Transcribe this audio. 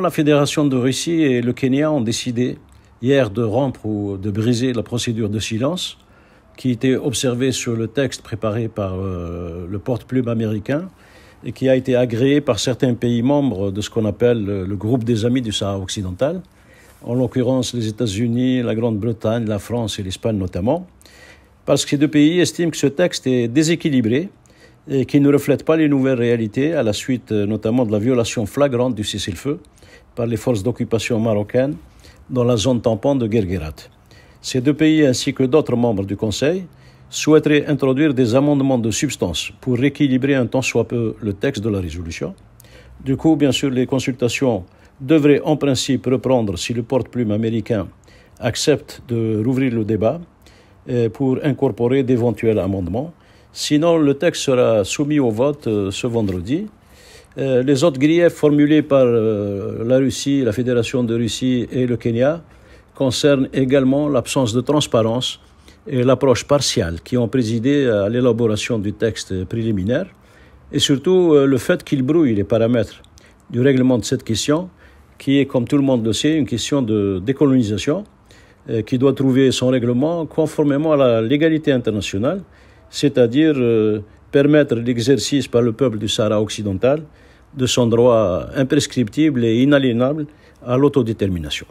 La Fédération de Russie et le Kenya ont décidé hier de rompre ou de briser la procédure de silence qui était observée sur le texte préparé par euh, le porte-plume américain et qui a été agréé par certains pays membres de ce qu'on appelle le groupe des amis du Sahara occidental, en l'occurrence les États-Unis, la Grande-Bretagne, la France et l'Espagne notamment, parce que ces deux pays estiment que ce texte est déséquilibré et qui ne reflète pas les nouvelles réalités à la suite euh, notamment de la violation flagrante du cessez-le-feu par les forces d'occupation marocaines dans la zone tampon de Guerguerat. Ces deux pays ainsi que d'autres membres du Conseil souhaiteraient introduire des amendements de substance pour rééquilibrer un tant soit peu le texte de la résolution. Du coup, bien sûr, les consultations devraient en principe reprendre si le porte-plume américain accepte de rouvrir le débat euh, pour incorporer d'éventuels amendements. Sinon, le texte sera soumis au vote euh, ce vendredi. Euh, les autres griefs formulés par euh, la Russie, la Fédération de Russie et le Kenya concernent également l'absence de transparence et l'approche partiale qui ont présidé à l'élaboration du texte préliminaire, et surtout le fait qu'il brouille les paramètres du règlement de cette question, qui est, comme tout le monde le sait, une question de décolonisation, qui doit trouver son règlement conformément à la légalité internationale c'est-à-dire euh, permettre l'exercice par le peuple du Sahara occidental de son droit imprescriptible et inaliénable à l'autodétermination.